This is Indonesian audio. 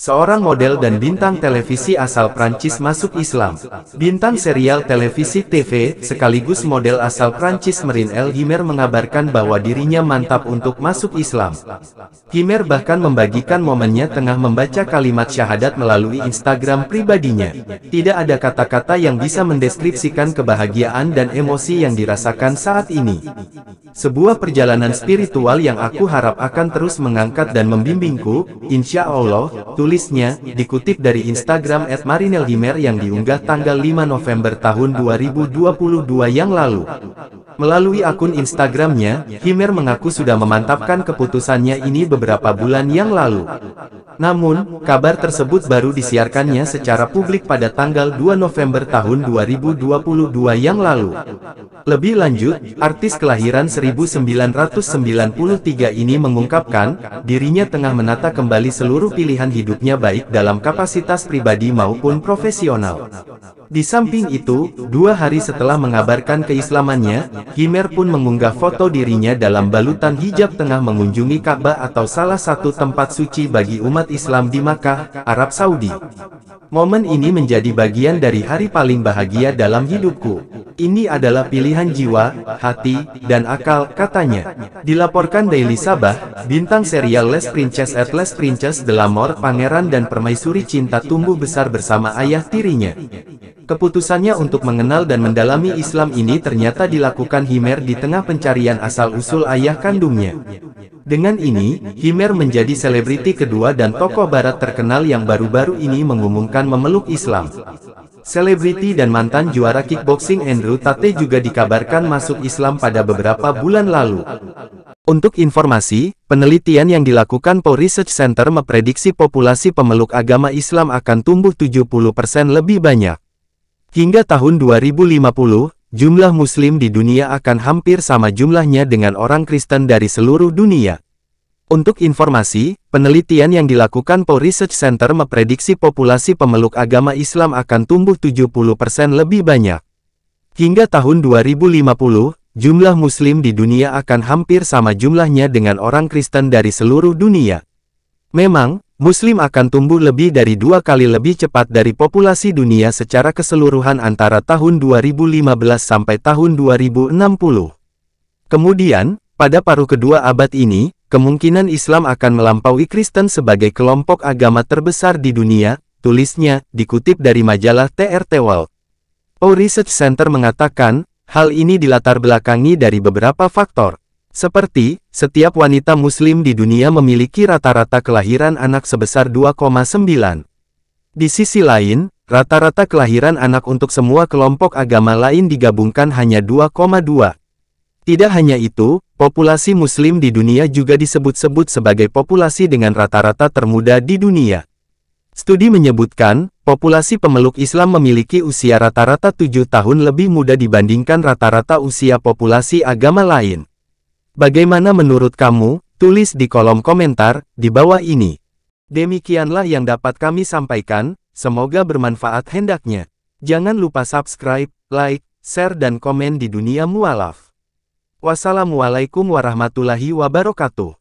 Seorang model dan bintang televisi asal Prancis masuk Islam. Bintang serial televisi TV, sekaligus model asal Prancis Merin El Himer mengabarkan bahwa dirinya mantap untuk masuk Islam. Himer bahkan membagikan momennya tengah membaca kalimat syahadat melalui Instagram pribadinya. Tidak ada kata-kata yang bisa mendeskripsikan kebahagiaan dan emosi yang dirasakan saat ini. Sebuah perjalanan spiritual yang aku harap akan terus mengangkat dan membimbingku, insya Allah, tulis Tulisnya, dikutip dari Instagram @marinelhimer yang diunggah tanggal 5 November tahun 2022 yang lalu. Melalui akun Instagramnya, Himer mengaku sudah memantapkan keputusannya ini beberapa bulan yang lalu. Namun, kabar tersebut baru disiarkannya secara publik pada tanggal 2 November tahun 2022 yang lalu. Lebih lanjut, artis kelahiran 1993 ini mengungkapkan, dirinya tengah menata kembali seluruh pilihan hidupnya baik dalam kapasitas pribadi maupun profesional. Di samping itu, dua hari setelah mengabarkan keislamannya, Himer pun mengunggah foto dirinya dalam balutan hijab tengah mengunjungi Ka'bah atau salah satu tempat suci bagi umat Islam di Makkah, Arab Saudi. Momen ini menjadi bagian dari hari paling bahagia dalam hidupku. Ini adalah pilihan jiwa, hati, dan akal, katanya. Dilaporkan Daily Sabah, bintang serial Les Princess at Les Princess de pangeran dan permaisuri cinta tumbuh besar bersama ayah tirinya. Keputusannya untuk mengenal dan mendalami Islam ini ternyata dilakukan Himer di tengah pencarian asal-usul ayah kandungnya. Dengan ini, Himer menjadi selebriti kedua dan tokoh barat terkenal yang baru-baru ini mengumumkan memeluk Islam. Selebriti dan mantan juara kickboxing Andrew Tate juga dikabarkan masuk Islam pada beberapa bulan lalu. Untuk informasi, penelitian yang dilakukan Pew Research Center memprediksi populasi pemeluk agama Islam akan tumbuh 70% lebih banyak. Hingga tahun 2050, jumlah Muslim di dunia akan hampir sama jumlahnya dengan orang Kristen dari seluruh dunia. Untuk informasi, penelitian yang dilakukan Pew Research Center memprediksi populasi pemeluk agama Islam akan tumbuh 70% lebih banyak. Hingga tahun 2050, jumlah Muslim di dunia akan hampir sama jumlahnya dengan orang Kristen dari seluruh dunia. Memang, Muslim akan tumbuh lebih dari dua kali lebih cepat dari populasi dunia secara keseluruhan antara tahun 2015 sampai tahun 2060. Kemudian, pada paruh kedua abad ini, kemungkinan Islam akan melampaui Kristen sebagai kelompok agama terbesar di dunia, tulisnya, dikutip dari majalah TRT World. O Research Center mengatakan, hal ini dilatar belakangi dari beberapa faktor. Seperti, setiap wanita muslim di dunia memiliki rata-rata kelahiran anak sebesar 2,9. Di sisi lain, rata-rata kelahiran anak untuk semua kelompok agama lain digabungkan hanya 2,2. Tidak hanya itu, populasi muslim di dunia juga disebut-sebut sebagai populasi dengan rata-rata termuda di dunia. Studi menyebutkan, populasi pemeluk Islam memiliki usia rata-rata 7 tahun lebih muda dibandingkan rata-rata usia populasi agama lain. Bagaimana menurut kamu? Tulis di kolom komentar di bawah ini. Demikianlah yang dapat kami sampaikan, semoga bermanfaat hendaknya. Jangan lupa subscribe, like, share dan komen di dunia mualaf. Wassalamualaikum warahmatullahi wabarakatuh.